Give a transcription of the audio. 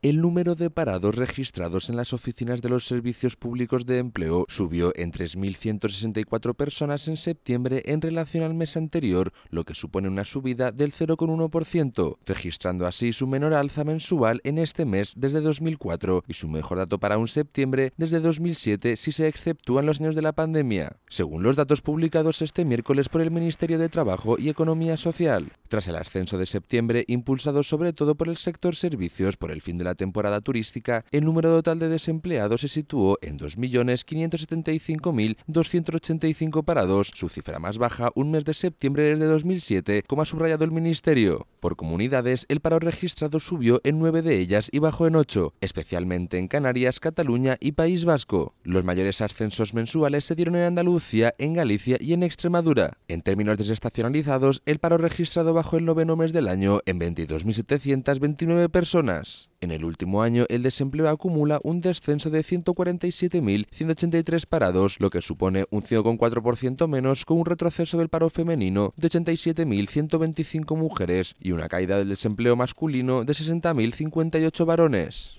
El número de parados registrados en las oficinas de los servicios públicos de empleo subió en 3.164 personas en septiembre en relación al mes anterior, lo que supone una subida del 0,1%, registrando así su menor alza mensual en este mes desde 2004 y su mejor dato para un septiembre desde 2007 si se exceptúan los años de la pandemia, según los datos publicados este miércoles por el Ministerio de Trabajo y Economía Social tras el ascenso de septiembre, impulsado sobre todo por el sector servicios por el fin de la temporada turística, el número total de desempleados se situó en 2.575.285 parados, su cifra más baja un mes de septiembre desde 2007, como ha subrayado el Ministerio. Por comunidades, el paro registrado subió en nueve de ellas y bajó en ocho, especialmente en Canarias, Cataluña y País Vasco. Los mayores ascensos mensuales se dieron en Andalucía, en Galicia y en Extremadura. En términos desestacionalizados, el paro registrado bajó el noveno mes del año en 22.729 personas. En el último año, el desempleo acumula un descenso de 147.183 parados, lo que supone un 5,4% menos con un retroceso del paro femenino de 87.125 mujeres y una caída del desempleo masculino de 60.058 varones.